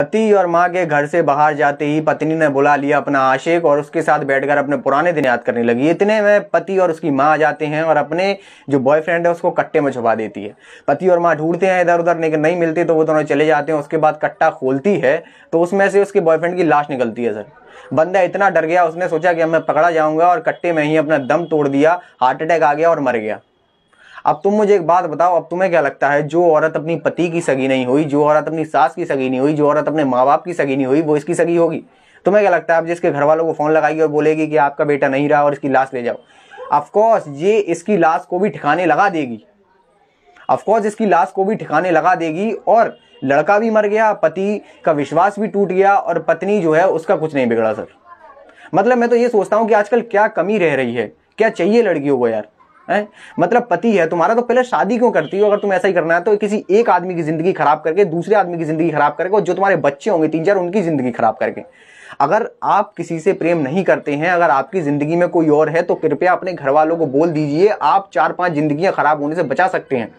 पति और माँ के घर से बाहर जाते ही पत्नी ने बुला लिया अपना आशिक और उसके साथ बैठकर अपने पुराने दिन याद करने लगी इतने में पति और उसकी माँ आ जाते हैं और अपने जो बॉयफ्रेंड है उसको कट्टे में छुपा देती है पति और माँ ढूंढते हैं इधर उधर लेकिन नहीं मिलते तो वो दोनों चले जाते हैं उसके बाद कट्टा खोलती है तो उसमें से उसके बॉयफ्रेंड की लाश निकलती है सर बंदा इतना डर गया उसने सोचा कि मैं पकड़ा जाऊंगा और कट्टे में ही अपना दम तोड़ दिया हार्ट अटैक आ गया और मर गया अब तुम मुझे एक बात बताओ अब तुम्हें क्या लगता है जो औरत अपनी पति की सगी नहीं हुई जो औरत अपनी सास की सगी नहीं हुई जो औरत अपने माँ बाप की सगी नहीं हुई वो इसकी सगी होगी तुम्हें क्या लगता है आप जिसके घर वालों को फ़ोन लगाएगी और बोलेगी कि आपका बेटा नहीं रहा और इसकी लाश ले जाओ अफकोर्स ये इसकी लाश को भी ठिकाने लगा देगी अफकोर्स इसकी लाश को भी ठिकाने लगा देगी और लड़का भी मर गया पति का विश्वास भी टूट गया और पत्नी जो है उसका कुछ नहीं बिगड़ा सर मतलब मैं तो ये सोचता हूँ कि आजकल क्या कमी रह रही है क्या चाहिए लड़कियों को यार है मतलब पति है तुम्हारा तो पहले शादी क्यों करती हो अगर तुम ऐसा ही करना है तो किसी एक आदमी की जिंदगी खराब करके दूसरे आदमी की जिंदगी खराब करके और जो तुम्हारे बच्चे होंगे तीन चार उनकी जिंदगी खराब करके अगर आप किसी से प्रेम नहीं करते हैं अगर आपकी ज़िंदगी में कोई और है तो कृपया अपने घर वालों को बोल दीजिए आप चार पांच जिंदगियां खराब होने से बचा सकते हैं